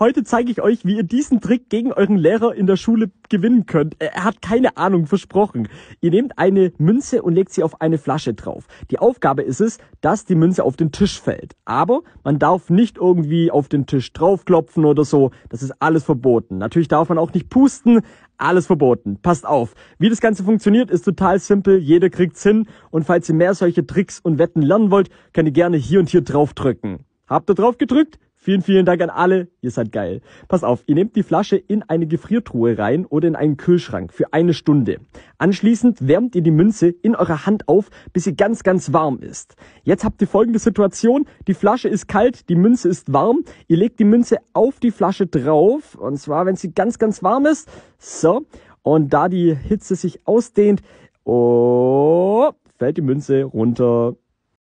Heute zeige ich euch, wie ihr diesen Trick gegen euren Lehrer in der Schule gewinnen könnt. Er hat keine Ahnung, versprochen. Ihr nehmt eine Münze und legt sie auf eine Flasche drauf. Die Aufgabe ist es, dass die Münze auf den Tisch fällt. Aber man darf nicht irgendwie auf den Tisch draufklopfen oder so. Das ist alles verboten. Natürlich darf man auch nicht pusten. Alles verboten. Passt auf. Wie das Ganze funktioniert, ist total simpel. Jeder kriegt's hin. Und falls ihr mehr solche Tricks und Wetten lernen wollt, könnt ihr gerne hier und hier drauf drücken. Habt ihr drauf gedrückt? Vielen, vielen Dank an alle. Ihr seid geil. Pass auf, ihr nehmt die Flasche in eine Gefriertruhe rein oder in einen Kühlschrank für eine Stunde. Anschließend wärmt ihr die Münze in eurer Hand auf, bis sie ganz, ganz warm ist. Jetzt habt ihr folgende Situation. Die Flasche ist kalt, die Münze ist warm. Ihr legt die Münze auf die Flasche drauf. Und zwar, wenn sie ganz, ganz warm ist. So. Und da die Hitze sich ausdehnt, oh, fällt die Münze runter.